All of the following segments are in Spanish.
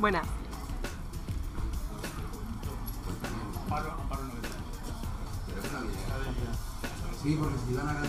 Buena. Sí, porque si van a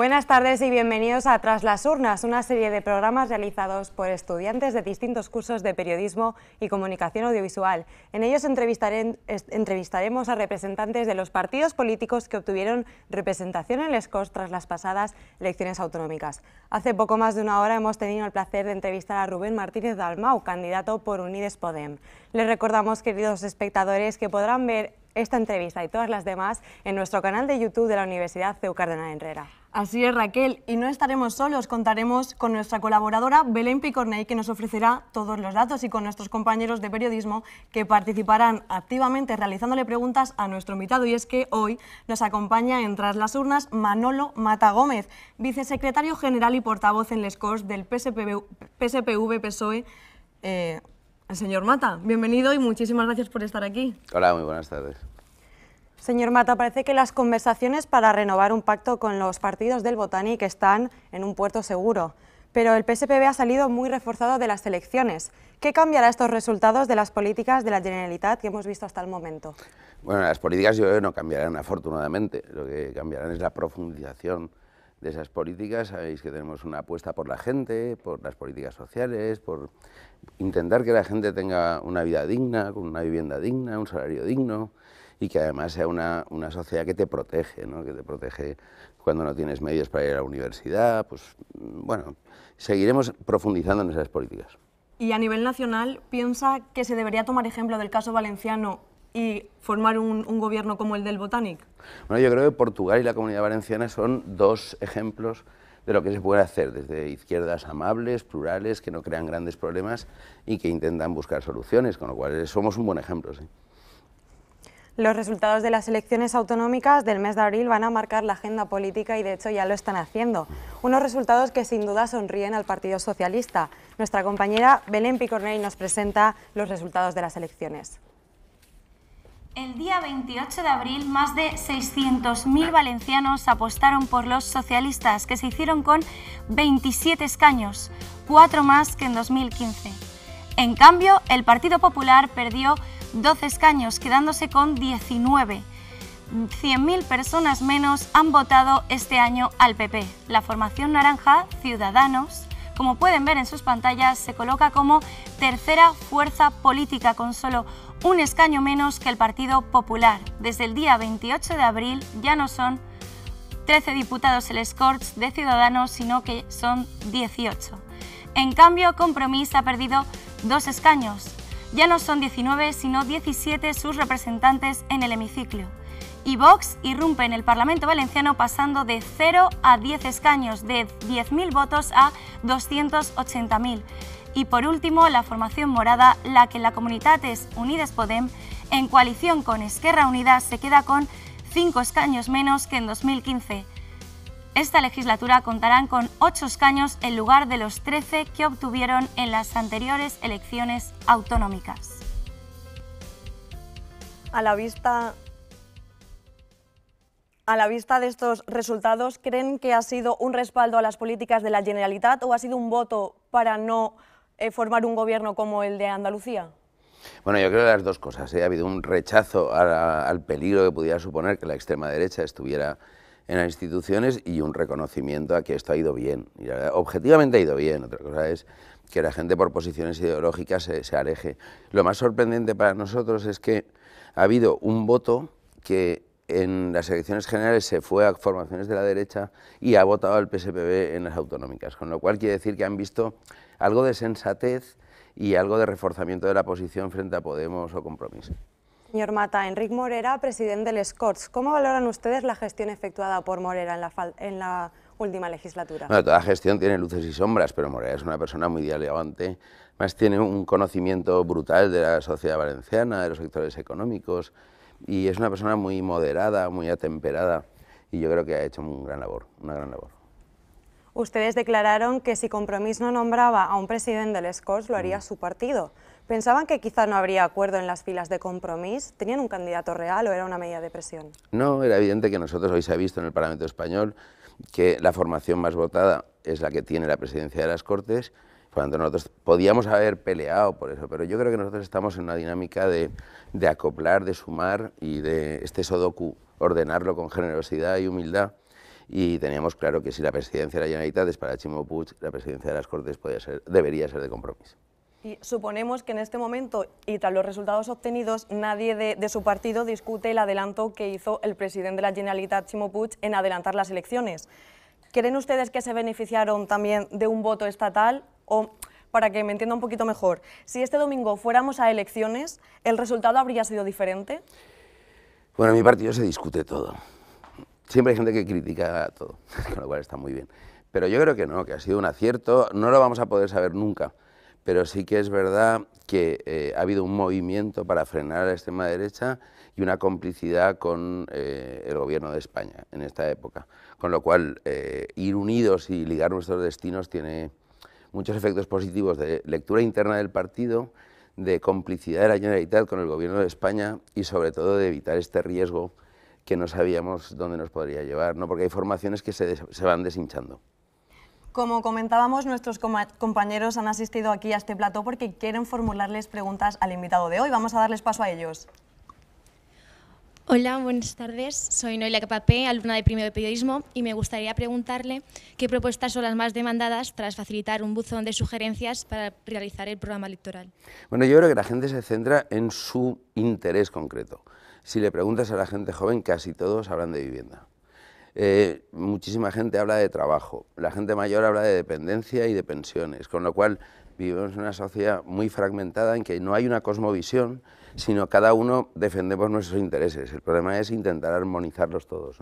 Buenas tardes y bienvenidos a Tras las Urnas, una serie de programas realizados por estudiantes de distintos cursos de periodismo y comunicación audiovisual. En ellos entrevistaremos a representantes de los partidos políticos que obtuvieron representación en Lescos tras las pasadas elecciones autonómicas. Hace poco más de una hora hemos tenido el placer de entrevistar a Rubén Martínez Dalmau, candidato por Unides Podem. Les recordamos, queridos espectadores, que podrán ver esta entrevista y todas las demás en nuestro canal de YouTube de la Universidad CEU Cardenal Herrera. Así es, Raquel, y no estaremos solos, contaremos con nuestra colaboradora Belén Picornei que nos ofrecerá todos los datos, y con nuestros compañeros de periodismo que participarán activamente realizándole preguntas a nuestro invitado. Y es que hoy nos acompaña en Tras las Urnas Manolo Mata Gómez, vicesecretario general y portavoz en Les Corts del PSPV-PSOE. Señor Mata, bienvenido y muchísimas gracias por estar aquí. Hola, muy buenas tardes. Señor Mata, parece que las conversaciones para renovar un pacto con los partidos del que están en un puerto seguro, pero el PSPB ha salido muy reforzado de las elecciones. ¿Qué cambiará estos resultados de las políticas de la Generalitat que hemos visto hasta el momento? Bueno, las políticas yo creo no cambiarán afortunadamente, lo que cambiarán es la profundización de esas políticas, sabéis que tenemos una apuesta por la gente, por las políticas sociales, por intentar que la gente tenga una vida digna, con una vivienda digna, un salario digno y que además sea una, sociedad que te protege, ¿no? que te protege cuando no tienes medios para ir a la universidad. Pues bueno, seguiremos profundizando en esas políticas. Y a nivel nacional, ¿piensa que se debería tomar ejemplo del caso valenciano y formar un, gobierno como el del Botanic? Bueno, yo creo que Portugal y la Comunidad Valenciana son dos ejemplos de lo que se puede hacer desde izquierdas amables, plurales, que no crean grandes problemas y que intentan buscar soluciones, con lo cual eh, somos un buen ejemplo. Los resultados de las elecciones autonómicas del mes de abril van a marcar la agenda política y de hecho ya lo están haciendo. Unos resultados que sin duda sonríen al Partido Socialista. Nuestra compañera Belén Picorné nos presenta los resultados de las elecciones. El día 28 de abril, más de 600.000 valencianos apostaron por los socialistas, que se hicieron con 27 escaños, cuatro más que en 2015. En cambio, el Partido Popular perdió 12 escaños, quedándose con 19. 100.000 personas menos han votado este año al PP. La formación naranja, Ciudadanos, como pueden ver en sus pantallas, se coloca como tercera fuerza política con solo un escaño menos que el Partido Popular. Desde el día 28 de abril ya no son 13 diputados el Scorch de Ciudadanos, sino que son 18. En cambio, Compromís ha perdido dos escaños. Ya no son 19, sino 17 sus representantes en el hemiciclo. Y Vox irrumpe en el Parlamento valenciano pasando de 0 a 10 escaños, de 10.000 votos a 280.000. Y por último la formación morada, la que en la es Unides Podem, en coalición con Esquerra Unida, se queda con cinco escaños menos que en 2015. Esta legislatura contarán con ocho escaños en lugar de los 13 que obtuvieron en las anteriores elecciones autonómicas. A la vista a la vista de estos resultados, ¿creen que ha sido un respaldo a las políticas de la Generalitat o ha sido un voto para no eh, formar un gobierno como el de Andalucía? Bueno, yo creo las dos cosas. ¿eh? Ha habido un rechazo al peligro que pudiera suponer que la extrema derecha estuviera en las instituciones y un reconocimiento a que esto ha ido bien. Y objetivamente ha ido bien. Otra cosa es que la gente por posiciones ideológicas se, se aleje. Lo más sorprendente para nosotros es que ha habido un voto que en las elecciones generales se fue a formaciones de la derecha y ha votado al PSPB en las autonómicas, con lo cual quiere decir que han visto algo de sensatez y algo de reforzamiento de la posición frente a Podemos o Compromiso. Señor Mata, Enrique Morera, presidente del Scots, ¿Cómo valoran ustedes la gestión efectuada por Morera en la, en la última legislatura? Bueno, toda gestión tiene luces y sombras, pero Morera es una persona muy dialogante. Además, tiene un conocimiento brutal de la sociedad valenciana, de los sectores económicos, y es una persona muy moderada, muy atemperada, y yo creo que ha hecho un gran labor, una gran labor. Ustedes declararon que si Compromís no nombraba a un presidente del Scores, lo haría mm. su partido. ¿Pensaban que quizá no habría acuerdo en las filas de Compromís? ¿Tenían un candidato real o era una medida de presión? No, era evidente que nosotros hoy se ha visto en el Parlamento Español que la formación más votada es la que tiene la presidencia de las Cortes, cuando nosotros podíamos haber peleado por eso, pero yo creo que nosotros estamos en una dinámica de, de acoplar, de sumar y de este Sodoku ordenarlo con generosidad y humildad y teníamos claro que si la presidencia de la Generalitat es para Chimo Puig, la presidencia de las Cortes debería ser de compromiso. Y suponemos que en este momento, y tras los resultados obtenidos, nadie de, su partido discute el adelanto que hizo el presidente de la Generalitat, Chimo Puig, en adelantar las elecciones. ¿Creen ustedes que se beneficiaron también de un voto estatal? O, para que me entienda un poquito mejor, si este domingo fuéramos a elecciones, ¿el resultado habría sido diferente? Bueno, en mi partido se discute todo siempre hay gente que critica todo, con lo cual está muy bien. Pero yo creo que no, que ha sido un acierto, no lo vamos a poder saber nunca, pero sí que es verdad que eh, ha habido un movimiento para frenar a la extrema derecha y una complicidad con eh, el gobierno de España en esta época. Con lo cual, eh, ir unidos y ligar nuestros destinos tiene muchos efectos positivos de lectura interna del partido, de complicidad de la Generalitat con el gobierno de España y sobre todo de evitar este riesgo que no sabíamos dónde nos podría llevar, ¿no? porque hay formaciones que se, van deshinchando. Como comentábamos, nuestros compañeros han asistido aquí a este plató porque quieren formularles preguntas al invitado de hoy. Vamos a darles paso a ellos. Hola, buenas tardes. Soy Noelia Capapé, alumna de primero de periodismo, y me gustaría preguntarle qué propuestas son las más demandadas tras facilitar un buzón de sugerencias para realizar el programa electoral. Bueno, yo creo que la gente se centra en su interés concreto. Si le preguntas a la gente joven, casi todos hablan de vivienda. Eh, muchísima gente habla de trabajo, la gente mayor habla de dependencia y de pensiones, con lo cual vivimos en una sociedad muy fragmentada en que no hay una cosmovisión, sino cada uno defendemos nuestros intereses. El problema es intentar armonizarlos todos.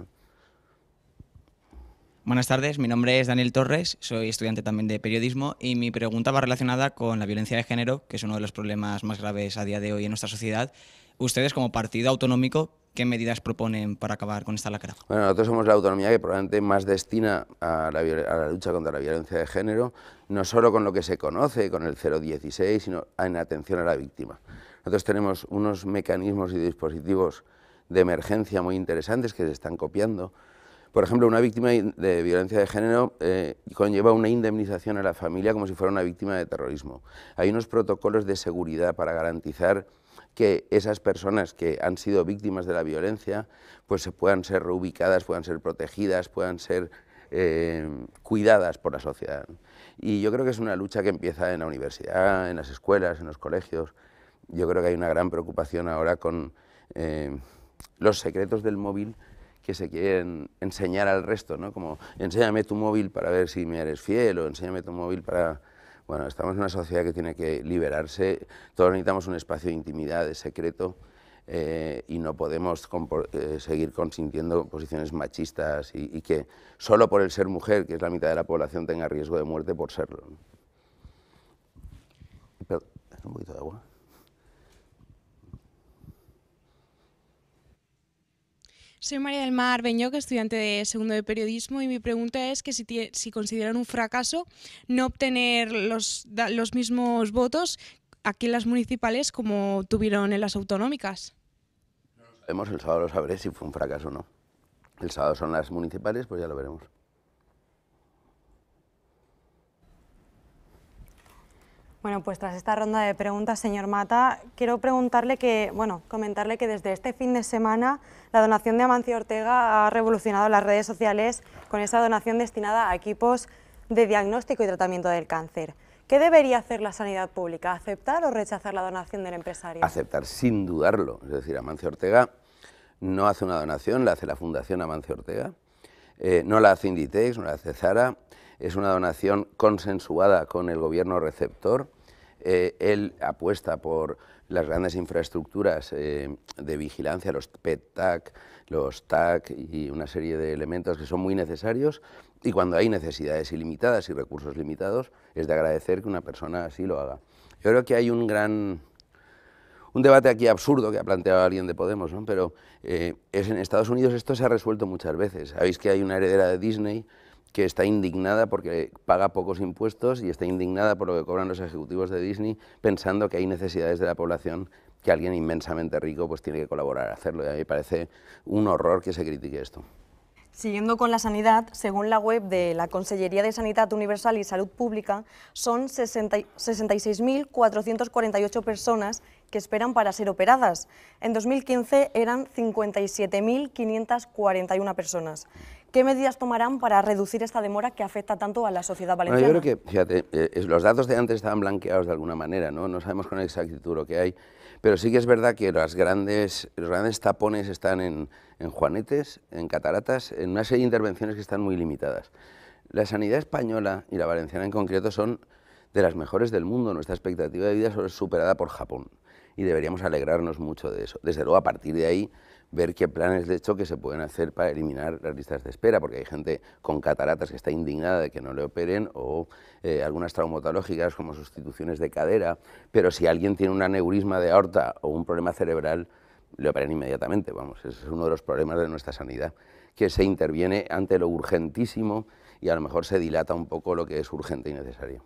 Buenas tardes, mi nombre es Daniel Torres, soy estudiante también de periodismo y mi pregunta va relacionada con la violencia de género, que es uno de los problemas más graves a día de hoy en nuestra sociedad ustedes como partido autonómico, ¿qué medidas proponen para acabar con esta lacra? Bueno, nosotros somos la autonomía que probablemente más destina a la, lucha contra la violencia de género, no solo con lo que se conoce, con el 016, sino en atención a la víctima. Nosotros tenemos unos mecanismos y dispositivos de emergencia muy interesantes que se están copiando. Por ejemplo, una víctima de violencia de género eh, conlleva una indemnización a la familia como si fuera una víctima de terrorismo. Hay unos protocolos de seguridad para garantizar que esas personas que han sido víctimas de la violencia pues se puedan ser reubicadas, puedan ser protegidas, puedan ser eh, cuidadas por la sociedad. Y yo creo que es una lucha que empieza en la universidad, en las escuelas, en los colegios. Yo creo que hay una gran preocupación ahora con eh, los secretos del móvil que se quieren enseñar al resto, ¿no? Como, enséñame tu móvil para ver si me eres fiel, o enséñame tu móvil para bueno, estamos en una sociedad que tiene que liberarse, todos necesitamos un espacio de intimidad, de secreto, eh, y no podemos eh, seguir consintiendo posiciones machistas y, que solo por el ser mujer, que es la mitad de la población, tenga riesgo de muerte por serlo. pero un poquito de agua. Soy María del Mar Beñoc, estudiante de segundo de periodismo, y mi pregunta es que si, consideran un fracaso no obtener los, los mismos votos aquí en las municipales como tuvieron en las autonómicas. No lo sabemos, el sábado lo sabré si fue un fracaso o no. El sábado son las municipales, pues ya lo veremos. Bueno, pues tras esta ronda de preguntas, señor Mata, quiero preguntarle que, bueno, comentarle que desde este fin de semana la donación de Amancio Ortega ha revolucionado las redes sociales con esa donación destinada a equipos de diagnóstico y tratamiento del cáncer. ¿Qué debería hacer la sanidad pública? ¿Aceptar o rechazar la donación del empresario? Aceptar sin dudarlo. Es decir, Amancio Ortega no hace una donación, la hace la Fundación Amancio Ortega, eh, no la hace Inditex, no la hace Zara, es una donación consensuada con el gobierno receptor. Eh, él apuesta por las grandes infraestructuras eh, de vigilancia, los PET-TAC, los TAC y una serie de elementos que son muy necesarios y cuando hay necesidades ilimitadas y recursos limitados es de agradecer que una persona así lo haga. Yo creo que hay un gran... Un debate aquí absurdo que ha planteado alguien de Podemos, ¿no? pero eh, en Estados Unidos esto se ha resuelto muchas veces. Sabéis que hay una heredera de Disney que está indignada porque paga pocos impuestos y está indignada por lo que cobran los ejecutivos de Disney, pensando que hay necesidades de la población que alguien inmensamente rico pues tiene que colaborar a hacerlo. Y a mí me parece un horror que se critique esto. Siguiendo con la sanidad, según la web de la Consellería de Sanidad Universal y Salud Pública, son 66.448 personas que esperan para ser operadas. En 2015 eran 57.541 personas. ¿Qué medidas tomarán para reducir esta demora que afecta tanto a la sociedad valenciana? yo creo que, fíjate, eh, los datos de antes estaban blanqueados de alguna manera, ¿no? No sabemos con exactitud lo que hay, pero sí que es verdad que grandes, los grandes tapones están en, en Juanetes, en Cataratas, en una serie de intervenciones que están muy limitadas. La sanidad española y la valenciana en concreto son de las mejores del mundo. Nuestra expectativa de vida es superada por Japón y deberíamos alegrarnos mucho de eso. Desde luego, a partir de ahí ver qué planes de que se pueden hacer para eliminar las listas de espera, porque hay gente con cataratas que está indignada de que no le operen o eh, algunas traumatológicas como sustituciones de cadera, pero si alguien tiene un aneurisma de aorta o un problema cerebral, le operan inmediatamente, vamos, ese es uno de los problemas de nuestra sanidad, que se interviene ante lo urgentísimo y a lo mejor se dilata un poco lo que es urgente y necesario.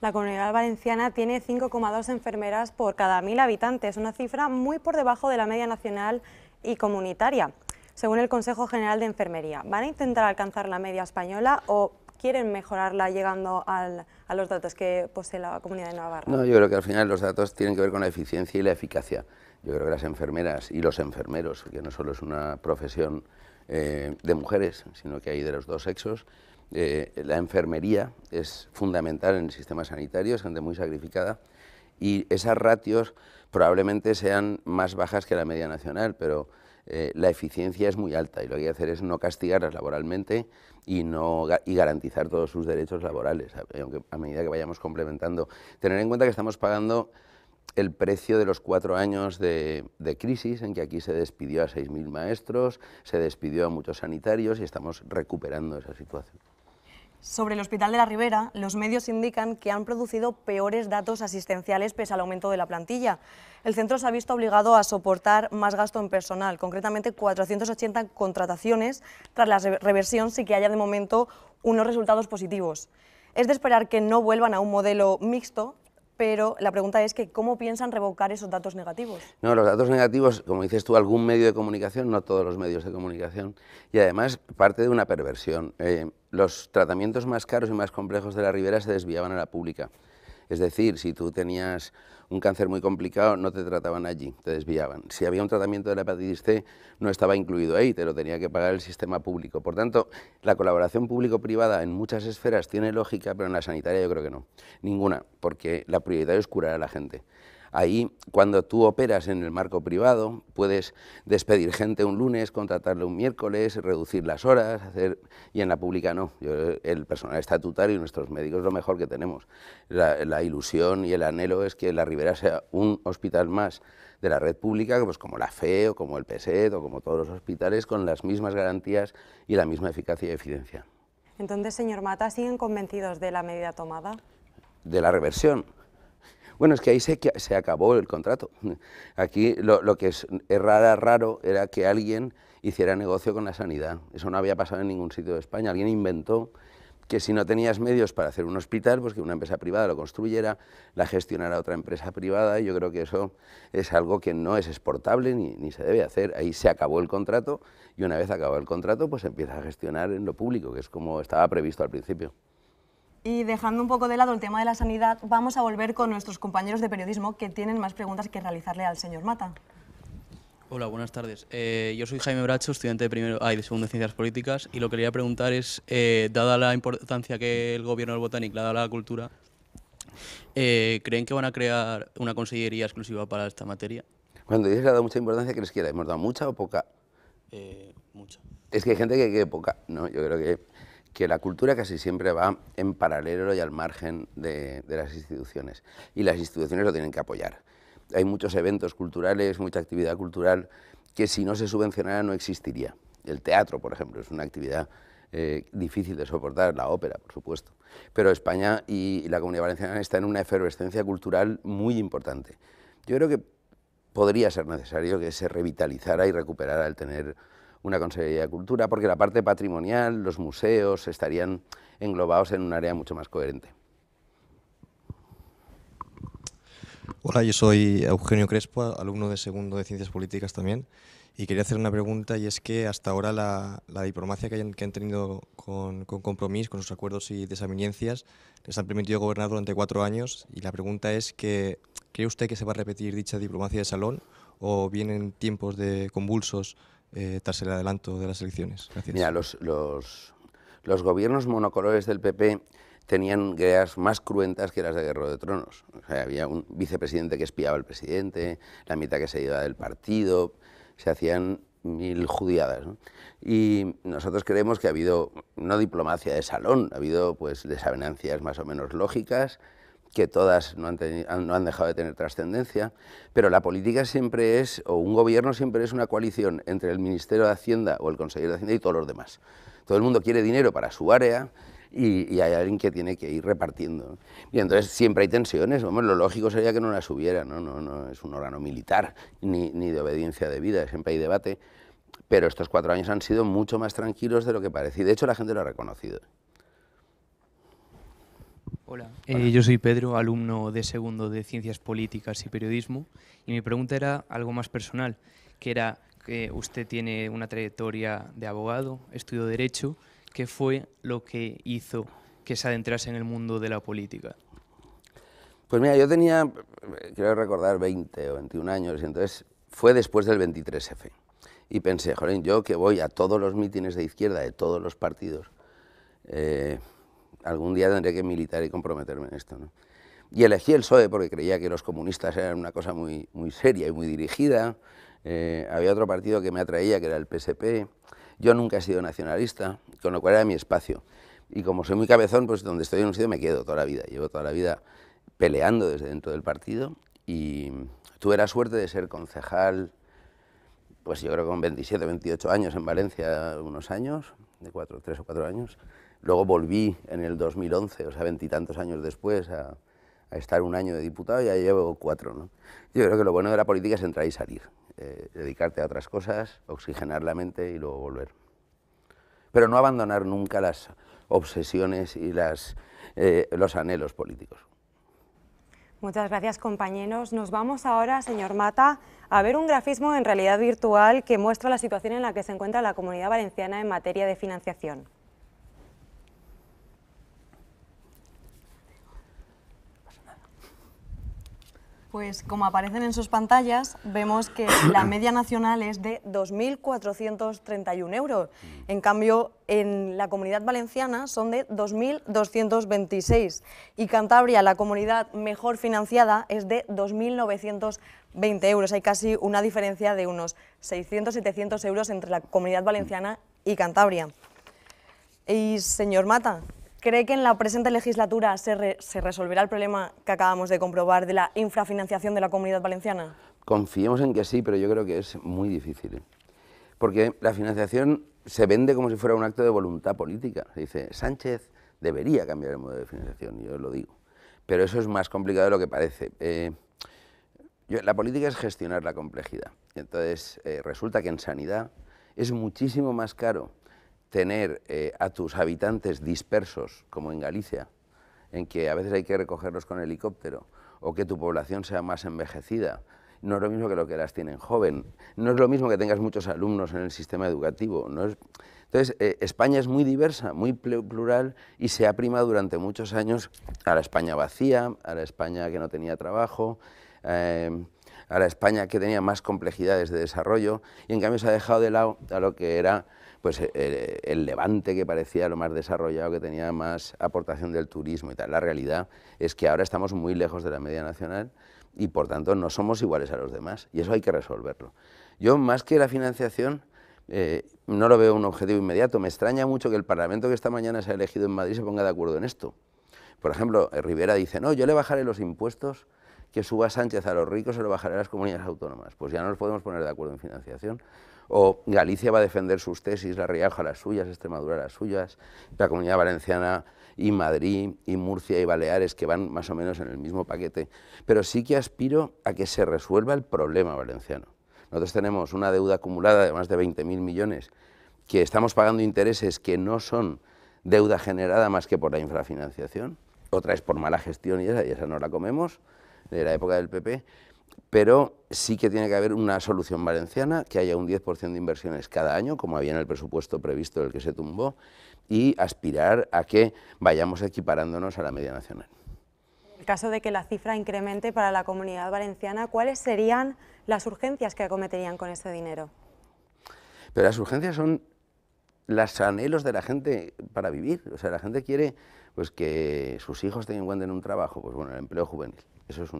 La comunidad valenciana tiene 5,2 enfermeras por cada 1.000 habitantes, una cifra muy por debajo de la media nacional y comunitaria, según el Consejo General de Enfermería. ¿Van a intentar alcanzar la media española o quieren mejorarla llegando a los datos que posee la Comunidad de Navarra? No, yo creo que al final los datos tienen que ver con la eficiencia y la eficacia. Yo creo que las enfermeras y los enfermeros, que no solo es una profesión eh, de mujeres, sino que hay de los dos sexos, eh, la enfermería es fundamental en el sistema sanitario, es gente muy sacrificada, y esas ratios probablemente sean más bajas que la media nacional, pero eh, la eficiencia es muy alta y lo que hay que hacer es no castigarlas laboralmente y, no, y garantizar todos sus derechos laborales, aunque a medida que vayamos complementando. Tener en cuenta que estamos pagando el precio de los cuatro años de, de crisis en que aquí se despidió a 6.000 maestros, se despidió a muchos sanitarios y estamos recuperando esa situación. Sobre el Hospital de la Ribera, los medios indican que han producido peores datos asistenciales pese al aumento de la plantilla. El centro se ha visto obligado a soportar más gasto en personal, concretamente 480 contrataciones tras la reversión, sí que haya de momento unos resultados positivos. Es de esperar que no vuelvan a un modelo mixto pero la pregunta es que cómo piensan revocar esos datos negativos. No, los datos negativos, como dices tú, algún medio de comunicación, no todos los medios de comunicación, y además parte de una perversión. Eh, los tratamientos más caros y más complejos de la ribera se desviaban a la pública. Es decir, si tú tenías un cáncer muy complicado, no te trataban allí, te desviaban. Si había un tratamiento de la hepatitis C, no estaba incluido ahí, te lo tenía que pagar el sistema público. Por tanto, la colaboración público-privada en muchas esferas tiene lógica, pero en la sanitaria yo creo que no. Ninguna, porque la prioridad es curar a la gente. Ahí, cuando tú operas en el marco privado, puedes despedir gente un lunes, contratarle un miércoles, reducir las horas, hacer... y en la pública no. el personal estatutario y nuestros médicos es lo mejor que tenemos. La, ilusión y el anhelo es que la Ribera sea un hospital más de la red pública, pues como la FE o como el PSET o como todos los hospitales, con las mismas garantías y la misma eficacia y eficiencia. Entonces, señor Mata, ¿siguen convencidos de la medida tomada? De la reversión. Bueno, es que ahí se, acabó el contrato. Aquí lo, que es, rara, raro era que alguien hiciera negocio con la sanidad. Eso no había pasado en ningún sitio de España. Alguien inventó que si no tenías medios para hacer un hospital, pues que una empresa privada lo construyera, la gestionara otra empresa privada, y yo creo que eso es algo que no es exportable ni, ni, se debe hacer. Ahí se acabó el contrato y una vez acabado el contrato, pues empieza a gestionar en lo público, que es como estaba previsto al principio. Y dejando un poco de lado el tema de la sanidad, vamos a volver con nuestros compañeros de periodismo que tienen más preguntas que realizarle al señor Mata. Hola, buenas tardes. Eh, yo soy Jaime Bracho, estudiante de primero, de segundo de Ciencias Políticas, y lo que quería preguntar es, eh, dada la importancia que el gobierno del Botánico le da a la cultura, eh, ¿creen que van a crear una consellería exclusiva para esta materia? Cuando dices que ha dado mucha importancia, ¿crees que la hemos dado mucha o poca? mucha. Es que hay gente que quiere poca, ¿no? Yo creo que que la cultura casi siempre va en paralelo y al margen de, las instituciones. Y las instituciones lo tienen que apoyar. Hay muchos eventos culturales, mucha actividad cultural que si no se subvencionara no existiría. El teatro, por ejemplo, es una actividad eh, difícil de soportar, la ópera, por supuesto. Pero España y la Comunidad Valenciana están en una efervescencia cultural muy importante. Yo creo que podría ser necesario que se revitalizara y recuperara el tener una Consejería de Cultura, porque la parte patrimonial, los museos, estarían englobados en un área mucho más coherente. Hola, yo soy Eugenio Crespo, alumno de segundo de Ciencias Políticas también, y quería hacer una pregunta, y es que hasta ahora la, la diplomacia que, que han tenido con, con compromiso, con sus acuerdos y desavenencias, les han permitido gobernar durante cuatro años, y la pregunta es que, ¿cree usted que se va a repetir dicha diplomacia de salón, o vienen tiempos de convulsos eh, tras el adelanto de las elecciones. Mira, los, los, gobiernos monocolores del PP tenían guerras más cruentas que las de Guerra de Tronos. O sea, había un vicepresidente que espiaba al presidente, la mitad que se iba del partido, se hacían mil judiadas. Y nosotros creemos que ha habido no diplomacia de salón, ha habido pues más o menos lógicas que todas no han, dejado de tener trascendencia, pero la política siempre es, o un gobierno siempre es una coalición entre el Ministerio de Hacienda o el Consejero de Hacienda y todos los demás. Todo el mundo quiere dinero para su área, y, hay alguien que tiene que ir repartiendo. Y entonces siempre hay tensiones, lo lógico sería que no las hubiera, ¿no? No, no es un órgano militar ni, de obediencia de vida, siempre hay debate, pero estos cuatro años han sido mucho más tranquilos de lo que parece, y de hecho la gente lo ha reconocido. Eh, Hola, yo soy Pedro, alumno de segundo de Ciencias Políticas y Periodismo, y mi pregunta era algo más personal, que era que usted tiene una trayectoria de abogado, estudió Derecho, ¿qué fue lo que hizo que se adentrase en el mundo de la política? Pues mira, yo tenía, quiero recordar, 20 o 21 años, entonces fue después del 23F. Y pensé, joder, yo que voy a todos los mítines de izquierda de todos los partidos, eh, algún día tendré que militar y comprometerme en esto. ¿no? Y elegí el PSOE porque creía que los comunistas eran una cosa muy, muy seria y muy dirigida. Eh, había otro partido que me atraía, que era el PSP. Yo nunca he sido nacionalista, con lo cual era mi espacio. Y como soy muy cabezón, pues donde estoy en un sitio me quedo toda la vida. Llevo toda la vida peleando desde dentro del partido y tuve la suerte de ser concejal, pues yo creo con 27, 28 años en Valencia, unos años, de cuatro, tres o cuatro años. Luego volví en el 2011, o sea, veintitantos años después, a, estar un año de diputado y ya llevo cuatro. Yo creo que lo bueno de la política es entrar y salir, eh, dedicarte a otras cosas, oxigenar la mente y luego volver. Pero no abandonar nunca las obsesiones y eh, los anhelos políticos. Muchas gracias compañeros. Nos vamos ahora, señor Mata, a ver un grafismo en realidad virtual que muestra la situación en la que se encuentra la Comunidad Valenciana en materia de financiación. Pues como aparecen en sus pantallas, vemos que la media nacional es de 2.431 euros. Mm. En cambio, en la comunidad valenciana son de 2.226 y Cantabria, la comunidad mejor financiada, es de 2.920 euros. Hay casi una diferencia de unos 600-700 euros entre la comunidad valenciana y Cantabria. Y señor Mata, ¿Cree que en la presente legislatura se, resolverá el problema que acabamos de comprobar de la infrafinanciación de la comunidad valenciana? Confiemos en que sí, pero yo creo que es muy difícil. Porque la financiación se vende como si fuera un acto de voluntad política. Se dice, Sánchez debería cambiar el modo de financiación, yo lo digo. Pero eso es más complicado de lo que parece. Eh, la política es gestionar la complejidad. Entonces, eh, resulta que en sanidad es muchísimo más caro tener eh, a tus habitantes dispersos, como en Galicia, en que a veces hay que recogerlos con helicóptero, o que tu población sea más envejecida, no es lo mismo que lo que las tienen joven, no es lo mismo que tengas muchos alumnos en el sistema educativo. Entonces, eh, España es muy diversa, muy plural y se ha primado durante muchos años a la España vacía, a la España que no tenía trabajo. Eh, a la España que tenía más complejidades de desarrollo y en cambio se ha dejado de lado a lo que era pues e-, e-, el, Levante que parecía lo más desarrollado, que tenía más aportación del turismo y tal. La realidad es que ahora estamos muy lejos de la media nacional y por tanto no somos iguales a los demás y eso hay que resolverlo. Yo más que la financiación eh, no lo veo un objetivo inmediato. Me extraña mucho que el Parlamento que esta mañana se ha elegido en Madrid se ponga de acuerdo en esto. Por ejemplo, eh, Rivera dice, no, yo le bajaré los impuestos que suba Sánchez a los ricos se lo bajará a las comunidades autónomas. Pues ya no nos podemos poner de acuerdo en financiación. O Galicia va a defender sus tesis, la Rioja las suyas, Extremadura las suyas, la Comunidad Valenciana y Madrid y Murcia y Baleares que van más o menos en el mismo paquete. Pero sí que aspiro a que se resuelva el problema valenciano. Nosotros tenemos una deuda acumulada de más de 20.000 millones que estamos pagando intereses que no son deuda generada más que por la infrafinanciación, otra es por mala gestión y esa, y esa no la comemos, de la época del PP, pero sí que tiene que haber una solución valenciana, que haya un 10% de inversiones cada año, como había en el presupuesto previsto del que se tumbó, y aspirar a que vayamos equiparándonos a la media nacional. En el caso de que la cifra incremente para la comunidad valenciana, ¿cuáles serían las urgencias que acometerían con este dinero? Pero las urgencias son los anhelos de la gente para vivir. O sea, la gente quiere pues, que sus hijos tengan un trabajo, pues bueno, el empleo juvenil eso es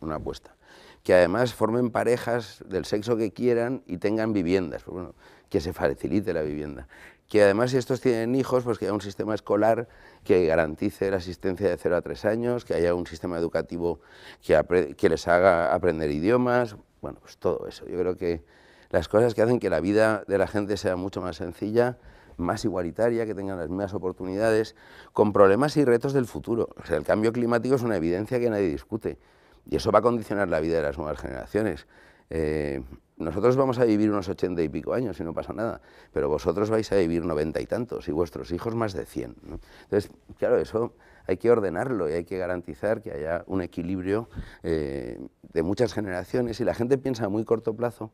una apuesta. Que además formen parejas del sexo que quieran y tengan viviendas, pues que se facilite la vivienda. Que además si estos tienen hijos, pues que haya un sistema escolar que garantice la asistencia de 0 a 3 años, que haya un sistema educativo que, que les haga aprender idiomas, bueno, pues todo eso. Yo creo que las cosas que hacen que la vida de la gente sea mucho más sencilla más igualitaria, que tengan las mismas oportunidades, con problemas y retos del futuro. sea, el cambio climático es una evidencia que nadie discute y eso va a condicionar la vida de las nuevas generaciones. Eh, nosotros vamos a vivir unos ochenta y pico años y no pasa nada, pero vosotros vais a vivir noventa y tantos y vuestros hijos más de cien. Entonces, claro, eso hay que ordenarlo y hay que garantizar que haya un equilibrio eh, de muchas generaciones y la gente piensa a muy corto plazo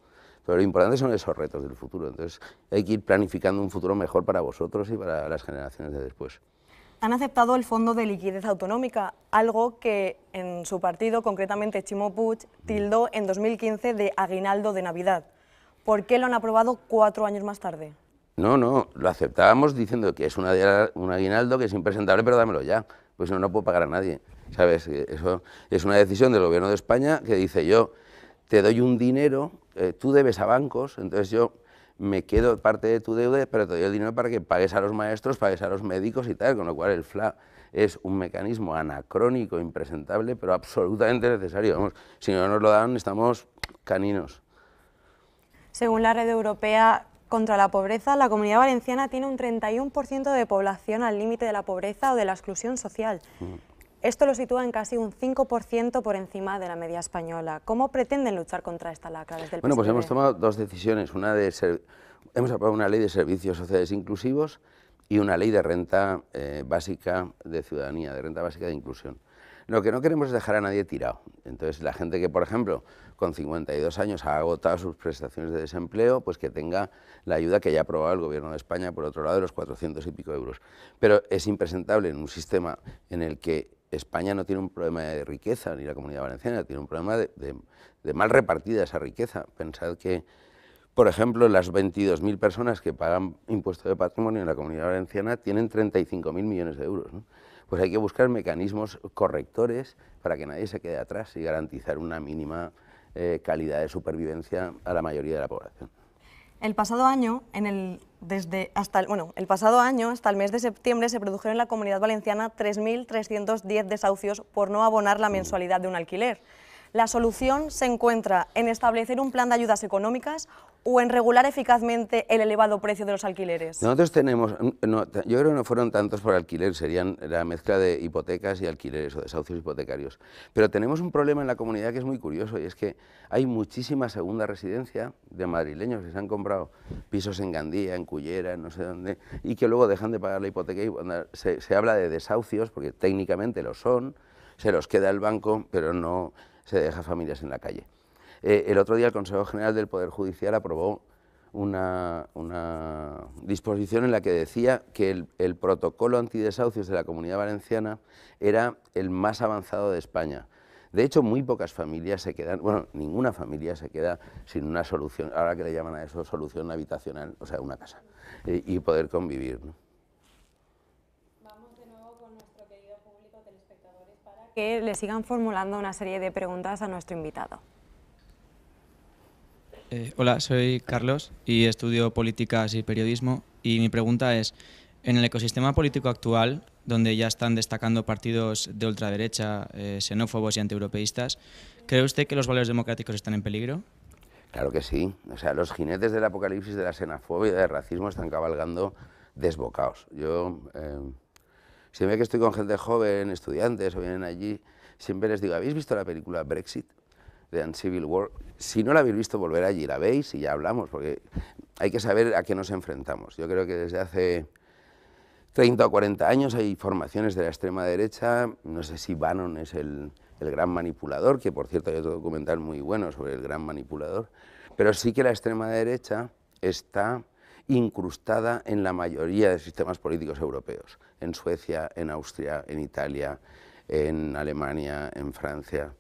pero lo importante son esos retos del futuro. Entonces hay que ir planificando un futuro mejor para vosotros y para las generaciones de después. Han aceptado el Fondo de Liquidez Autonómica, algo que en su partido, concretamente Chimo Puig, tildó en 2015 de aguinaldo de Navidad. ¿Por qué lo han aprobado cuatro años más tarde? No, no, lo aceptábamos diciendo que es una, un aguinaldo que es impresentable, pero dámelo ya, pues no, no puedo pagar a nadie. ¿Sabes? Eh, eso es una decisión del Gobierno de España que dice yo, te doy un dinero eh, tú debes a bancos, entonces yo me quedo parte de tu deuda, pero te doy el dinero para que pagues a los maestros, pagues a los médicos y tal, con lo cual el FLA es un mecanismo anacrónico, impresentable, pero absolutamente necesario. si no nos lo dan, estamos caninos. Según la Red Europea contra la Pobreza, la Comunidad Valenciana tiene un 31% de población al límite de la pobreza o de la exclusión social. Mm. Esto lo sitúa en casi un 5% por encima de la media española. ¿Cómo pretenden luchar contra esta lacra desde el Bueno, pues hemos tomado dos decisiones. Una de ser, hemos aprobado una ley de servicios sociales inclusivos y una ley de renta eh, básica de ciudadanía, de renta básica de inclusión. Lo que no queremos es dejar a nadie tirado. Entonces, la gente que, por ejemplo, con 52 años ha agotado sus prestaciones de desempleo, pues que tenga la ayuda que ya ha aprobado el Gobierno de España, por otro lado, de los 400 y pico euros. Pero es impresentable en un sistema en el que España no tiene un problema de riqueza, ni la Comunidad Valenciana, tiene un problema de, mal repartida esa riqueza. Pensad que, por ejemplo, las 22.000 personas que pagan impuesto de patrimonio en la Comunidad Valenciana tienen 35.000 millones de euros. Pues hay que buscar mecanismos correctores para que nadie se quede atrás y garantizar una mínima eh, calidad de supervivencia a la mayoría de la población. El pasado año, en el desde hasta el, bueno, el pasado año, hasta el mes de septiembre, se produjeron en la Comunidad Valenciana 3.310 desahucios por no abonar la mm. mensualidad de un alquiler. La solución se encuentra en establecer un plan de ayudas económicas o en regular eficazmente el elevado precio de los alquileres. Nosotros tenemos, yo creo que no fueron tantos por alquiler, serían la mezcla de hipotecas y alquileres o desahucios hipotecarios. Pero tenemos un problema en la comunidad que es muy curioso y es que hay muchísima segunda residencia de madrileños que se han comprado pisos en Gandía, en Cullera, en no sé dónde, y que luego dejan de pagar la hipoteca y se, se habla de desahucios porque técnicamente lo son, se los queda el banco, pero no se deja familias en la calle. Eh, el otro día el Consejo General del Poder Judicial aprobó una, disposición en la que decía que el, protocolo antidesahucios de la Comunidad Valenciana era el más avanzado de España. De hecho, muy pocas familias se quedan, bueno, ninguna familia se queda sin una solución, ahora que le llaman a eso solución habitacional, o sea, una casa, eh, y poder convivir. ¿no? que le sigan formulando una serie de preguntas a nuestro invitado. Eh, hola, soy Carlos y estudio políticas y periodismo y mi pregunta es, en el ecosistema político actual, donde ya están destacando partidos de ultraderecha, eh, xenófobos y antieuropeístas, ¿cree usted que los valores democráticos están en peligro? Claro que sí. O sea, los jinetes del apocalipsis, de la xenofobia, y del racismo están cabalgando desbocados. Yo... Eh, si que estoy con gente joven, estudiantes, o vienen allí, siempre les digo, ¿habéis visto la película Brexit? de Civil War. Si no la habéis visto, volver allí, la veis y ya hablamos, porque hay que saber a qué nos enfrentamos. Yo creo que desde hace 30 o 40 años hay formaciones de la extrema derecha, no sé si Bannon es el, el gran manipulador, que por cierto hay otro documental muy bueno sobre el gran manipulador, pero sí que la extrema derecha está incrustada en la mayoría de sistemas políticos europeos, en Suecia, en Austria, en Italia, en Alemania, en Francia.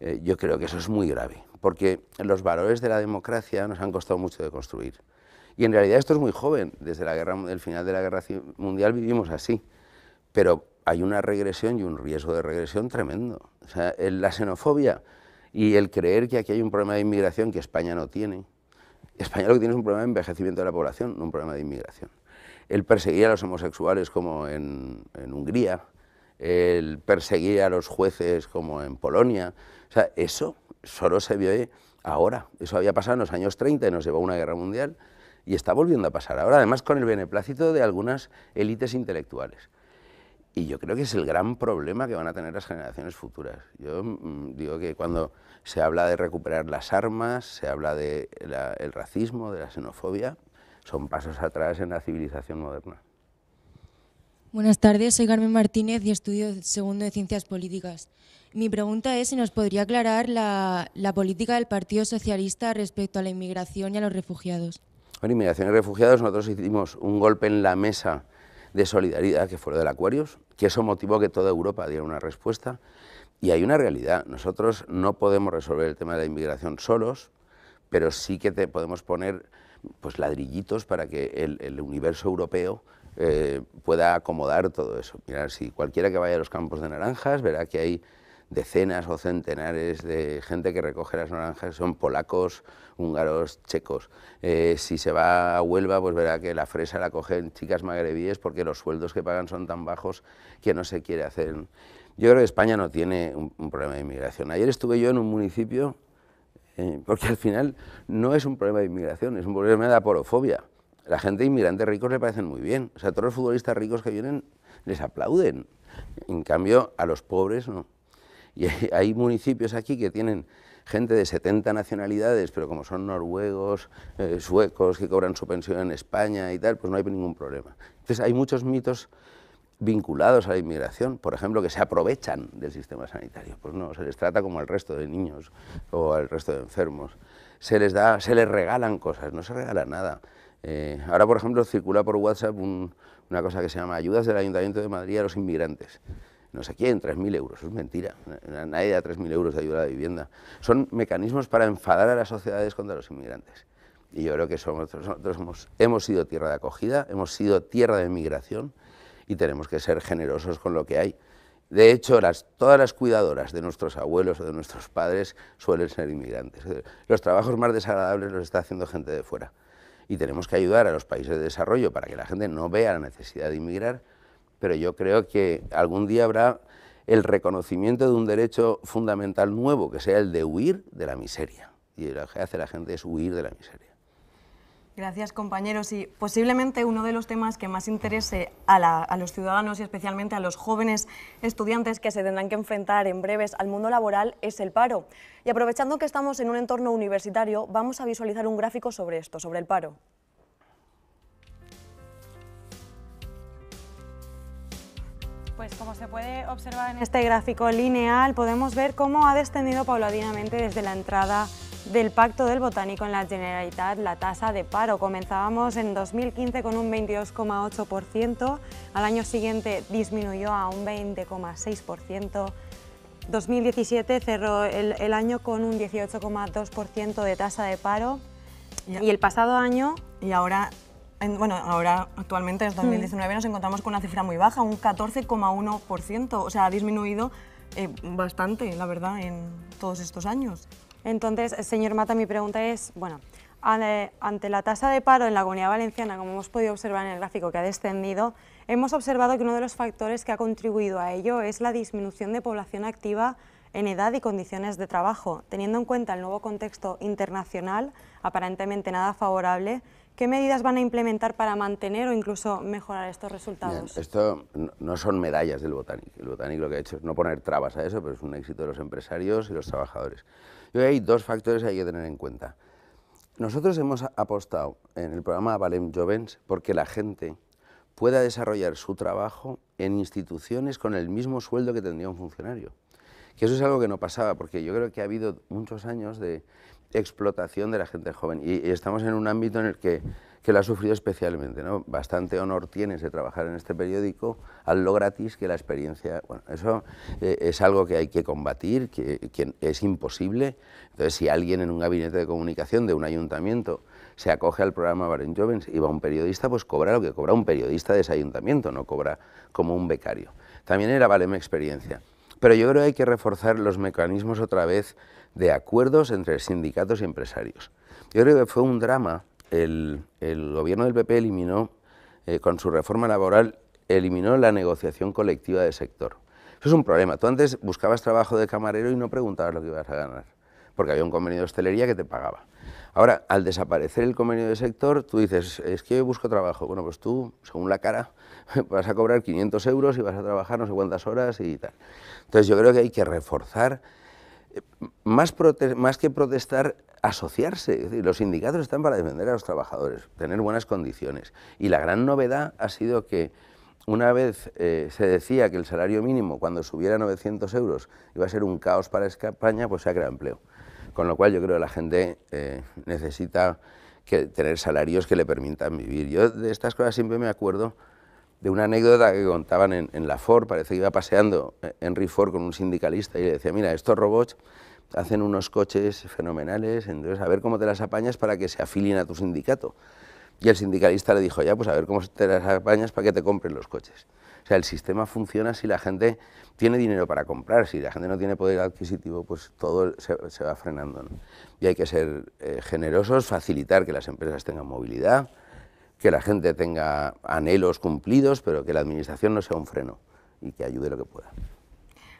Eh, yo creo que eso es muy grave, porque los valores de la democracia nos han costado mucho de construir. Y en realidad esto es muy joven, desde la el final de la Guerra Mundial vivimos así, pero hay una regresión y un riesgo de regresión tremendo. O la xenofobia y el creer que aquí hay un problema de inmigración que España no tiene, España lo que tiene es un problema de envejecimiento de la población, no un problema de inmigración. El perseguía a los homosexuales como en, Hungría, el perseguía a los jueces como en Polonia. O sea, eso solo se ve ahora. Eso había pasado en los años 30 y nos llevó a una guerra mundial y está volviendo a pasar ahora, además con el beneplácito de algunas élites intelectuales. Y yo creo que es el gran problema que van a tener las generaciones futuras. Yo mm, digo que cuando se habla de recuperar las armas, se habla del el racismo, de la xenofobia, son pasos atrás en la civilización moderna. Buenas tardes, soy Carmen Martínez y estudio segundo de Ciencias Políticas. Mi pregunta es si nos podría aclarar la, política del Partido Socialista respecto a la inmigración y a los refugiados. Bueno, inmigración y refugiados, nosotros hicimos un golpe en la mesa de solidaridad que fuera del Aquarius, que eso motivó que toda Europa diera una respuesta. Y hay una realidad, nosotros no podemos resolver el tema de la inmigración solos, pero sí que te podemos poner pues, ladrillitos para que el, universo europeo eh, pueda acomodar todo eso. Mirar, si cualquiera que vaya a los campos de naranjas verá que hay decenas o centenares de gente que recoge las naranjas, son polacos, húngaros, checos. Eh, si se va a Huelva, pues verá que la fresa la cogen chicas magrebíes porque los sueldos que pagan son tan bajos que no se quiere hacer. Yo creo que España no tiene un, problema de inmigración. Ayer estuve yo en un municipio, eh, porque al final no es un problema de inmigración, es un problema de aporofobia. La gente inmigrante ricos le parecen muy bien. O sea, todos los futbolistas ricos que vienen les aplauden. En cambio, a los pobres no. Y hay, municipios aquí que tienen gente de 70 nacionalidades, pero como son noruegos, eh, suecos, que cobran su pensión en España y tal, pues no hay ningún problema. Entonces hay muchos mitos vinculados a la inmigración, por ejemplo, que se aprovechan del sistema sanitario. Pues no, se les trata como al resto de niños o al resto de enfermos. Se les, da, se les regalan cosas, no se regala nada. Eh, ahora, por ejemplo, circula por WhatsApp una cosa que se llama Ayudas del Ayuntamiento de Madrid a los Inmigrantes no sé quién, 3.000 euros, es mentira, nadie da 3.000 euros de ayuda a la vivienda. Son mecanismos para enfadar a las sociedades contra los inmigrantes. Y yo creo que somos, nosotros hemos, sido tierra de acogida, hemos sido tierra de migración y tenemos que ser generosos con lo que hay. De hecho, todas las cuidadoras de nuestros abuelos o de nuestros padres suelen ser inmigrantes. Los trabajos más desagradables los está haciendo gente de fuera. Y tenemos que ayudar a los países de desarrollo para que la gente no vea la necesidad de inmigrar, pero yo creo que algún día habrá el reconocimiento de un derecho fundamental nuevo, que sea el de huir de la miseria. Y lo que hace la gente es huir de la miseria. Gracias, compañeros. Y posiblemente uno de los temas que más interese a, los ciudadanos y especialmente a los jóvenes estudiantes que se tendrán que enfrentar en breves al mundo laboral es el paro. Y aprovechando que estamos en un entorno universitario, vamos a visualizar un gráfico sobre esto, sobre el paro. Pues como se puede observar en este gráfico lineal, podemos ver cómo ha descendido paulatinamente desde la entrada del Pacto del Botánico en la Generalitat la tasa de paro. Comenzábamos en 2015 con un 22,8%, al año siguiente disminuyó a un 20,6%, 2017 cerró el, año con un 18,2% de tasa de paro y el pasado año... Y ahora bueno, ahora actualmente en 2019 nos encontramos con una cifra muy baja, un 14,1%, o sea, ha disminuido eh, bastante, la verdad, en todos estos años. Entonces, señor Mata, mi pregunta es, bueno, eh, ante la tasa de paro en la Comunidad Valenciana, como hemos podido observar en el gráfico que ha descendido, hemos observado que uno de los factores que ha contribuido a ello es la disminución de población activa en edad y condiciones de trabajo, teniendo en cuenta el nuevo contexto internacional, aparentemente nada favorable, ¿Qué medidas van a implementar para mantener o incluso mejorar estos resultados? esto no son medallas del botánico. El botánico lo que ha hecho es no poner trabas a eso, pero es un éxito de los empresarios y los trabajadores. Yo hay dos factores que hay que tener en cuenta. Nosotros hemos apostado en el programa Valem Jovens porque la gente pueda desarrollar su trabajo en instituciones con el mismo sueldo que tendría un funcionario. Que eso es algo que no pasaba, porque yo creo que ha habido muchos años de explotación de la gente joven. Y, estamos en un ámbito en el que, que la ha sufrido especialmente. ¿no? Bastante honor tienes de trabajar en este periódico, al lo gratis que la experiencia... Bueno, eso eh, es algo que hay que combatir, que, es imposible. Entonces, si alguien en un gabinete de comunicación de un ayuntamiento se acoge al programa Baren Jovens y va un periodista, pues cobra lo que cobra un periodista de ese ayuntamiento, no cobra como un becario. También era valeme experiencia. Pero yo creo que hay que reforzar los mecanismos otra vez de acuerdos entre sindicatos y empresarios. Yo creo que fue un drama. El, gobierno del PP eliminó, eh, con su reforma laboral, eliminó la negociación colectiva de sector. Eso es un problema. Tú antes buscabas trabajo de camarero y no preguntabas lo que ibas a ganar, porque había un convenio de hostelería que te pagaba. Ahora, al desaparecer el convenio de sector, tú dices, es que yo busco trabajo. Bueno, pues tú, según la cara, vas a cobrar 500 euros y vas a trabajar no sé cuántas horas y tal. Entonces yo creo que hay que reforzar más, que protestar, asociarse. los sindicatos están para defender a los trabajadores, tener buenas condiciones. Y la gran novedad ha sido que una vez eh, se decía que el salario mínimo, cuando subiera a 900 euros, iba a ser un caos para España, pues se ha creado empleo. Con lo cual yo creo que la gente eh, necesita que, tener salarios que le permitan vivir. Yo de estas cosas siempre me acuerdo de una anécdota que contaban en, la Ford, parece que iba paseando eh, Henry Ford con un sindicalista y le decía, mira, estos robots hacen unos coches fenomenales, entonces a ver cómo te las apañas para que se afilien a tu sindicato. Y el sindicalista le dijo, ya, pues a ver cómo te las apañas para que te compren los coches. O sea, el sistema funciona si la gente tiene dinero para comprar, si la gente no tiene poder adquisitivo, pues todo se, va frenando. Y hay que ser eh, generosos, facilitar que las empresas tengan movilidad, que la gente tenga anhelos cumplidos, pero que la administración no sea un freno y que ayude lo que pueda.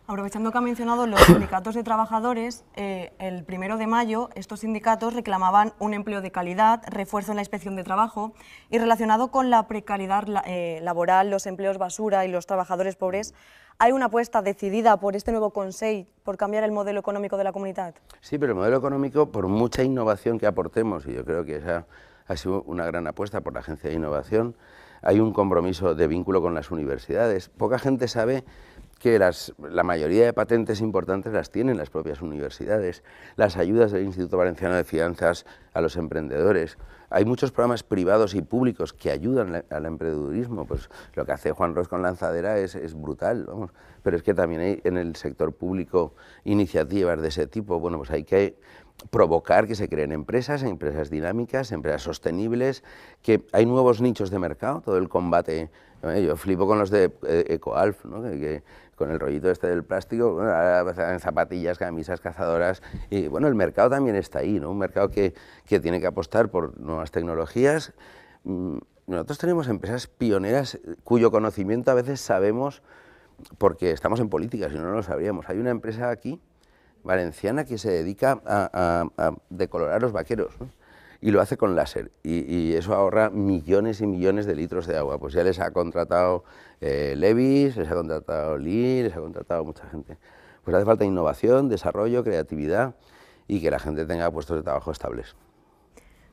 Aprovechando que ha mencionado los sindicatos de trabajadores, eh, el primero de mayo estos sindicatos reclamaban un empleo de calidad, refuerzo en la inspección de trabajo y relacionado con la precariedad eh, laboral, los empleos basura y los trabajadores pobres, ¿hay una apuesta decidida por este nuevo Consejo por cambiar el modelo económico de la comunidad? Sí, pero el modelo económico, por mucha innovación que aportemos, y yo creo que esa ha sido una gran apuesta por la Agencia de Innovación. Hay un compromiso de vínculo con las universidades. Poca gente sabe que la mayoría de patentes importantes las tienen las propias universidades, las ayudas del Instituto Valenciano de Finanzas a los emprendedores. Hay muchos programas privados y públicos que ayudan al emprendedurismo. Pues lo que hace Juan Ros con Lanzadera es, brutal, Pero es que también hay en el sector público iniciativas de ese tipo. Bueno, pues hay que provocar que se creen empresas, empresas dinámicas, empresas sostenibles, que hay nuevos nichos de mercado, todo el combate. Eh, yo flipo con los de eh, EcoAlf, ¿no? con el rollito este del plástico, ah, en zapatillas, camisas, cazadoras. Y bueno, el mercado también está ahí, ¿no? un mercado que, que tiene que apostar por nuevas tecnologías. Mm, nosotros tenemos empresas pioneras eh, cuyo conocimiento a veces sabemos porque estamos en política, si no, no lo sabríamos. Hay una empresa aquí valenciana que se dedica a, a decolorar los vaqueros. y lo hace con láser y, eso ahorra millones y millones de litros de agua. Pues ya les ha contratado eh, Levis, les ha contratado Lee, les ha contratado mucha gente. Pues hace falta innovación, desarrollo, creatividad y que la gente tenga puestos de trabajo estables.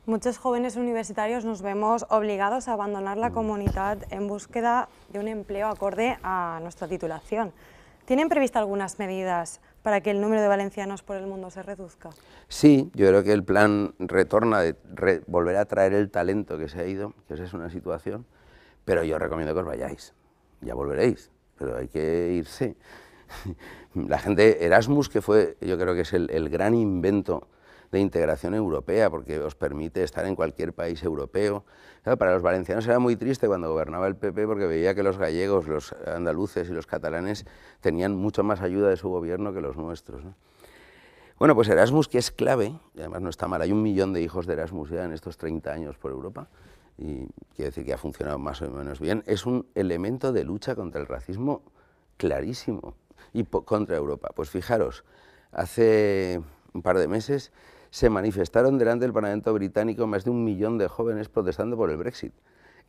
Muchos jóvenes universitarios nos vemos obligados a abandonar la mm. comunidad en búsqueda de un empleo acorde a nuestra titulación. ¿Tienen prevista algunas medidas para que el número de valencianos por el mundo se reduzca? Sí, yo creo que el plan retorna, de, volverá a traer el talento que se ha ido, que esa es una situación, pero yo recomiendo que os vayáis, ya volveréis, pero hay que irse. La gente, Erasmus, que fue, yo creo que es el gran invento de integración europea, porque os permite estar en cualquier país europeo. para los valencianos era muy triste cuando gobernaba el PP porque veía que los gallegos, los andaluces y los catalanes tenían mucho más ayuda de su gobierno que los nuestros. Bueno, pues Erasmus, que es clave, y además no está mal, hay un millón de hijos de Erasmus ya en estos 30 años por Europa, y quiere decir que ha funcionado más o menos bien, es un elemento de lucha contra el racismo clarísimo y contra Europa. Pues fijaros, hace un par de meses se manifestaron delante del Parlamento británico más de un millón de jóvenes protestando por el Brexit.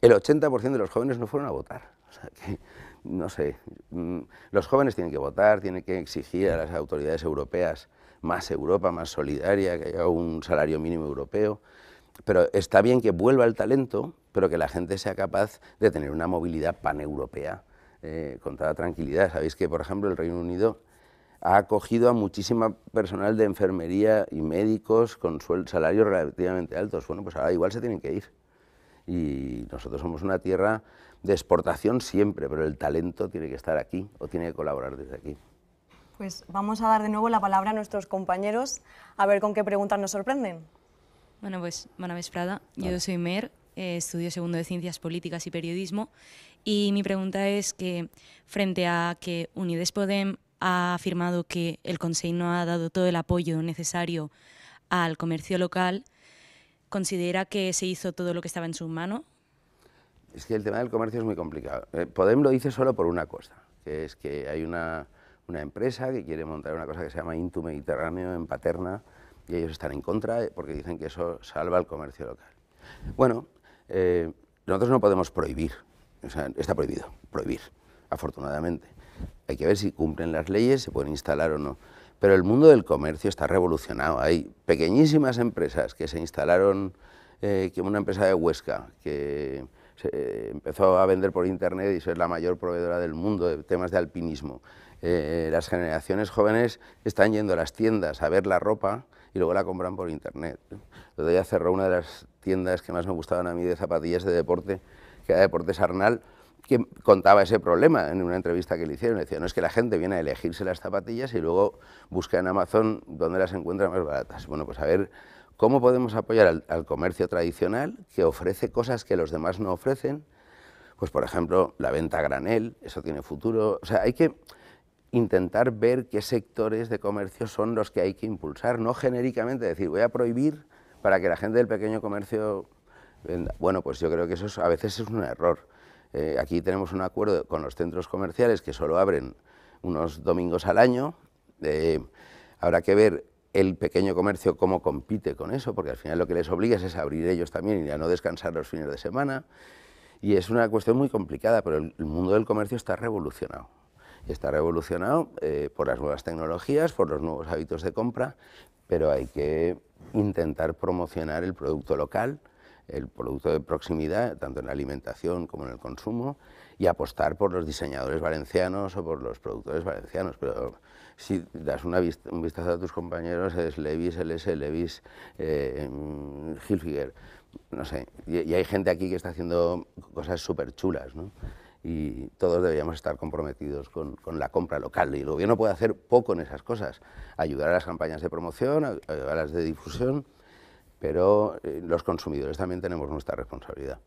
El 80% de los jóvenes no fueron a votar. O sea que, no sé, mm, los jóvenes tienen que votar, tienen que exigir a las autoridades europeas más Europa, más solidaria, que haya un salario mínimo europeo. Pero está bien que vuelva el talento, pero que la gente sea capaz de tener una movilidad paneuropea eh, con toda tranquilidad. Sabéis que, por ejemplo, el Reino Unido ha acogido a muchísima personal de enfermería y médicos con salarios relativamente altos. Bueno, pues ahora igual se tienen que ir. Y nosotros somos una tierra de exportación siempre, pero el talento tiene que estar aquí o tiene que colaborar desde aquí. Pues vamos a dar de nuevo la palabra a nuestros compañeros a ver con qué preguntas nos sorprenden. Bueno, pues Manaves Prada, yo soy Mer, eh, estudio segundo de Ciencias Políticas y Periodismo y mi pregunta es que frente a que Unides Podem ha afirmado que el Consejo no ha dado todo el apoyo necesario al comercio local. ¿Considera que se hizo todo lo que estaba en su mano? Es que el tema del comercio es muy complicado. Eh, Podem lo dice solo por una cosa, que es que hay una, empresa que quiere montar una cosa que se llama Intu Mediterráneo en Paterna y ellos están en contra eh, porque dicen que eso salva el comercio local. Bueno, eh, nosotros no podemos prohibir, está prohibido, prohibir, afortunadamente. Hay que ver si cumplen las leyes, se pueden instalar o no. Pero el mundo del comercio está revolucionado. Hay pequeñísimas empresas que se instalaron, eh, que una empresa de Huesca, que eh, empezó a vender por internet y es la mayor proveedora del mundo de temas de alpinismo. Eh, las generaciones jóvenes están yendo a las tiendas a ver la ropa y luego la compran por internet. Lo de cerró una de las tiendas que más me gustaban a mí de zapatillas de deporte, que era Deportes Arnal, que contaba ese problema en una entrevista que le hicieron. Decía, no es que la gente viene a elegirse las zapatillas y luego busca en Amazon dónde las encuentra más baratas. Bueno, pues a ver, ¿cómo podemos apoyar al, comercio tradicional que ofrece cosas que los demás no ofrecen? Pues por ejemplo, la venta a granel, eso tiene futuro. O sea, hay que intentar ver qué sectores de comercio son los que hay que impulsar, no genéricamente decir voy a prohibir para que la gente del pequeño comercio venda. Bueno, pues yo creo que eso a veces es un error. Eh, aquí tenemos un acuerdo con los centros comerciales que solo abren unos domingos al año. Eh, habrá que ver el pequeño comercio cómo compite con eso, porque al final lo que les obliga es a abrir ellos también y a no descansar los fines de semana. Y es una cuestión muy complicada, pero el, mundo del comercio está revolucionado. está revolucionado eh, por las nuevas tecnologías, por los nuevos hábitos de compra, pero hay que intentar promocionar el producto local, el producto de proximidad, tanto en la alimentación como en el consumo, y apostar por los diseñadores valencianos o por los productores valencianos. Pero si das un vistazo a tus compañeros, es Levis, LS, Levis, eh, Hilfiger, no sé. Y, hay gente aquí que está haciendo cosas súper chulas, ¿no? Y todos deberíamos estar comprometidos con, la compra local. Y el gobierno puede hacer poco en esas cosas. Ayudar a las campañas de promoción, a las de difusión pero eh, los consumidores también tenemos nuestra responsabilidad.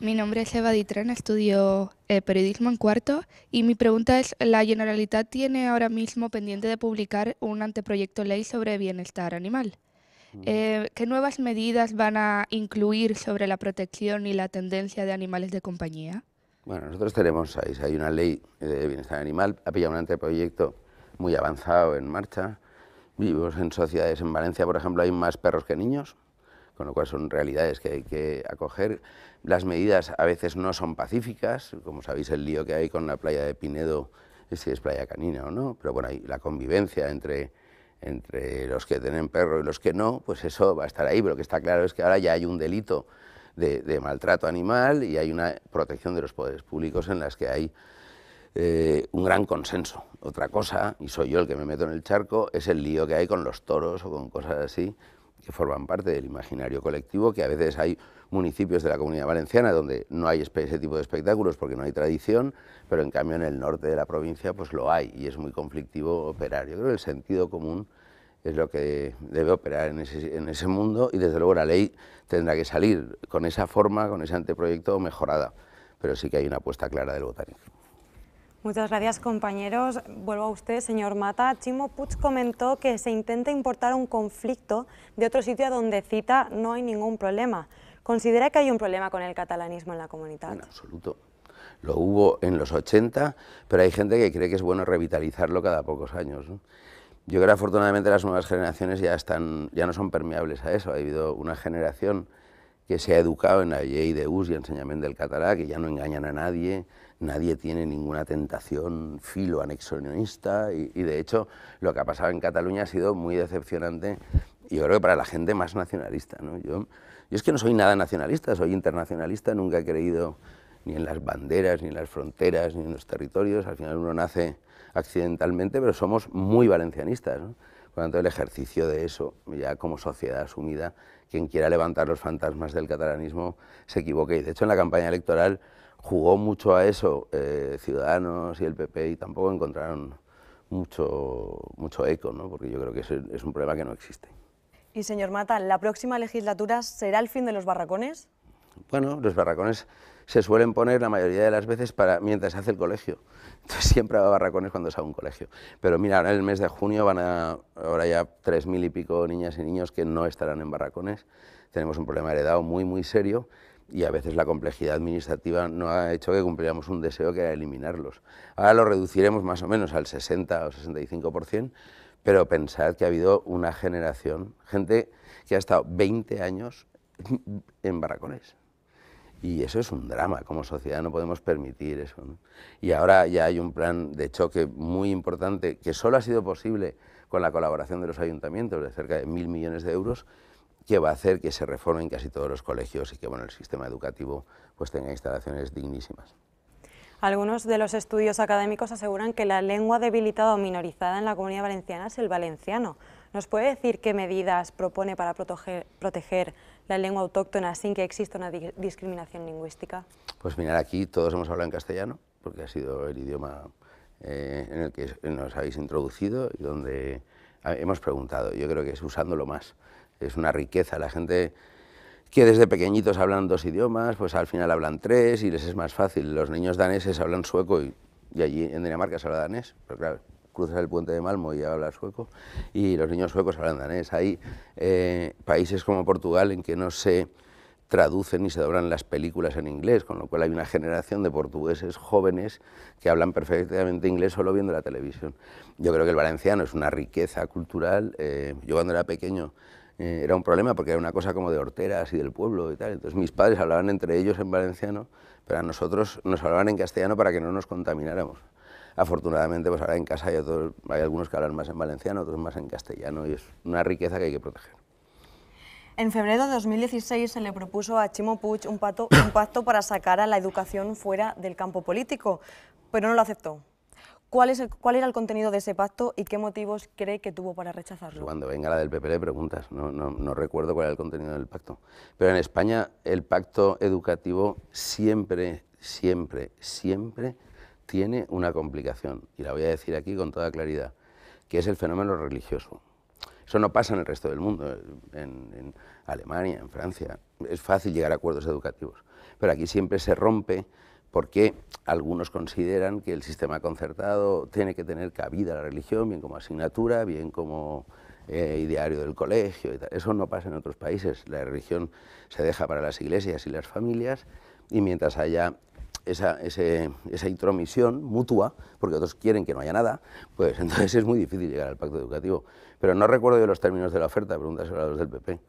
Mi nombre es Eva Ditren, estudio eh, periodismo en cuarto y mi pregunta es, ¿la Generalitat tiene ahora mismo pendiente de publicar un anteproyecto ley sobre bienestar animal? Mm. Eh, ¿Qué nuevas medidas van a incluir sobre la protección y la tendencia de animales de compañía? Bueno, nosotros tenemos, ahí hay una ley de bienestar animal, ha pillado un anteproyecto muy avanzado en marcha, Vivimos en sociedades, en Valencia, por ejemplo, hay más perros que niños, con lo cual son realidades que hay que acoger. Las medidas a veces no son pacíficas, como sabéis el lío que hay con la playa de Pinedo, si es playa canina o no, pero bueno, hay la convivencia entre, entre los que tienen perro y los que no, pues eso va a estar ahí, pero lo que está claro es que ahora ya hay un delito de maltrato animal y hay una protección de los poderes públicos en las que hay eh, un gran consenso. Otra cosa, y soy yo el que me meto en el charco, es el lío que hay con los toros o con cosas así que forman parte del imaginario colectivo, que a veces hay municipios de la Comunidad Valenciana donde no hay ese tipo de espectáculos porque no hay tradición, pero en cambio en el norte de la provincia pues lo hay y es muy conflictivo operar. Yo creo que el sentido común es lo que debe operar en ese, en ese mundo y desde luego la ley tendrá que salir con esa forma, con ese anteproyecto mejorada, pero sí que hay una apuesta clara del botánico. Muchas gracias, compañeros. Vuelvo a usted, señor Mata. Chimo Puig comentó que se intenta importar un conflicto de otro sitio a donde cita no hay ningún problema. ¿Considera que hay un problema con el catalanismo en la comunidad? En absoluto. Lo hubo en los 80, pero hay gente que cree que es bueno revitalizarlo cada pocos años. Yo creo que afortunadamente las nuevas generaciones ya, están, ya no son permeables a eso. Ha habido una generación que se ha educado en la ley de uso y enseñamiento del catalá, que ya no engañan a nadie, nadie tiene ninguna tentación filo y, y de hecho lo que ha pasado en Cataluña ha sido muy decepcionante y yo creo que para la gente más nacionalista. ¿no? Yo, yo es que no soy nada nacionalista, soy internacionalista, nunca he creído ni en las banderas, ni en las fronteras, ni en los territorios, al final uno nace accidentalmente, pero somos muy valencianistas. ¿no? Por el ejercicio de eso, ya como sociedad asumida, quien quiera levantar los fantasmas del catalanismo se equivoque. Y de hecho, en la campaña electoral jugó mucho a eso eh, Ciudadanos y el PP y tampoco encontraron mucho, mucho eco, ¿no? porque yo creo que es, un problema que no existe. Y señor Mata, ¿la próxima legislatura será el fin de los barracones? Bueno, los barracones se suelen poner la mayoría de las veces para mientras se hace el colegio. Entonces siempre va barracones cuando se hace un colegio. Pero mira, ahora en el mes de junio van a, ahora ya tres mil y pico niñas y niños que no estarán en barracones. Tenemos un problema heredado muy, muy serio y a veces la complejidad administrativa no ha hecho que cumpliéramos un deseo que era eliminarlos. Ahora lo reduciremos más o menos al 60 o 65%, pero pensad que ha habido una generación, gente que ha estado 20 años en barracones. Y eso es un drama, como sociedad no podemos permitir eso. Y ahora ya hay un plan de choque muy importante que solo ha sido posible con la colaboración de los ayuntamientos de cerca de mil millones de euros que va a hacer que se reformen casi todos los colegios y que bueno, el sistema educativo pues, tenga instalaciones dignísimas. Algunos de los estudios académicos aseguran que la lengua debilitada o minorizada en la comunidad valenciana es el valenciano. ¿Nos puede decir qué medidas propone para proteger, la lengua autóctona sin que exista una discriminación lingüística? Pues mirar aquí todos hemos hablado en castellano, porque ha sido el idioma eh, en el que nos habéis introducido y donde ah, hemos preguntado. Yo creo que es usándolo más es una riqueza. La gente que desde pequeñitos hablan dos idiomas, pues al final hablan tres y les es más fácil. Los niños daneses hablan sueco y, allí en Dinamarca se habla danés, pero claro, cruzas el puente de Malmo y hablas sueco y los niños suecos hablan danés. Hay eh, países como Portugal en que no se traducen y se doblan las películas en inglés, con lo cual hay una generación de portugueses jóvenes que hablan perfectamente inglés solo viendo la televisión. Yo creo que el valenciano es una riqueza cultural. Eh, yo cuando era pequeño eh, era un problema porque era una cosa como de horteras y del pueblo y tal. Entonces mis padres hablaban entre ellos en valenciano, pero a nosotros nos hablaban en castellano para que no nos contamináramos. Afortunadamente, pues ahora en casa hay, hay algunos que hablan más en valenciano, otros más en castellano, y es una riqueza que hay que proteger. En febrero de 2016 se le propuso a Chimo Puig un pacto para sacar a la educación fuera del campo político, pero no lo aceptó. ¿Cuál, es ¿Cuál era el contenido de ese pacto y qué motivos cree que tuvo para rechazarlo? Cuando venga la del PP le preguntas, no, no, no recuerdo cuál era el contenido del pacto. Pero en España el pacto educativo siempre, siempre, siempre tiene una complicación, y la voy a decir aquí con toda claridad, que es el fenómeno religioso. Eso no pasa en el resto del mundo, en, en, Alemania, en Francia. Es fácil llegar a acuerdos educativos, pero aquí siempre se rompe porque algunos consideran que el sistema concertado tiene que tener cabida la religión, bien como asignatura, bien como eh, ideario del colegio. Y tal. Eso no pasa en otros países. La religión se deja para las iglesias y las familias y mientras haya esa, intromisión mutua, porque otros quieren que no haya nada, pues entonces es muy difícil llegar al pacto educativo. Pero no recuerdo yo los términos de la oferta, preguntas a los del PP.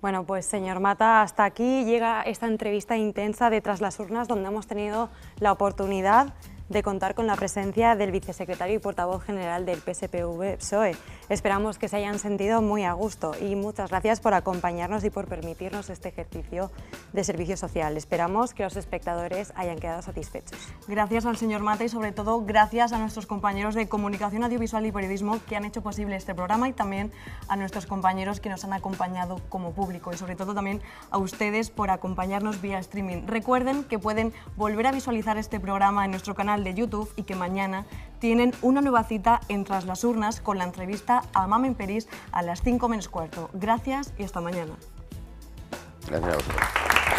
Bueno, pues señor Mata, hasta aquí llega esta entrevista intensa de las Urnas, donde hemos tenido la oportunidad de contar con la presencia del vicesecretario y portavoz general del PSPV-PSOE. Esperamos que se hayan sentido muy a gusto y muchas gracias por acompañarnos y por permitirnos este ejercicio de servicio social. Esperamos que los espectadores hayan quedado satisfechos. Gracias al señor Mate y sobre todo gracias a nuestros compañeros de Comunicación Audiovisual y Periodismo que han hecho posible este programa y también a nuestros compañeros que nos han acompañado como público y sobre todo también a ustedes por acompañarnos vía streaming. Recuerden que pueden volver a visualizar este programa en nuestro canal de YouTube y que mañana tienen una nueva cita en Tras las Urnas con la entrevista a Mamen Peris a las 5 menos cuarto. Gracias y hasta mañana. Gracias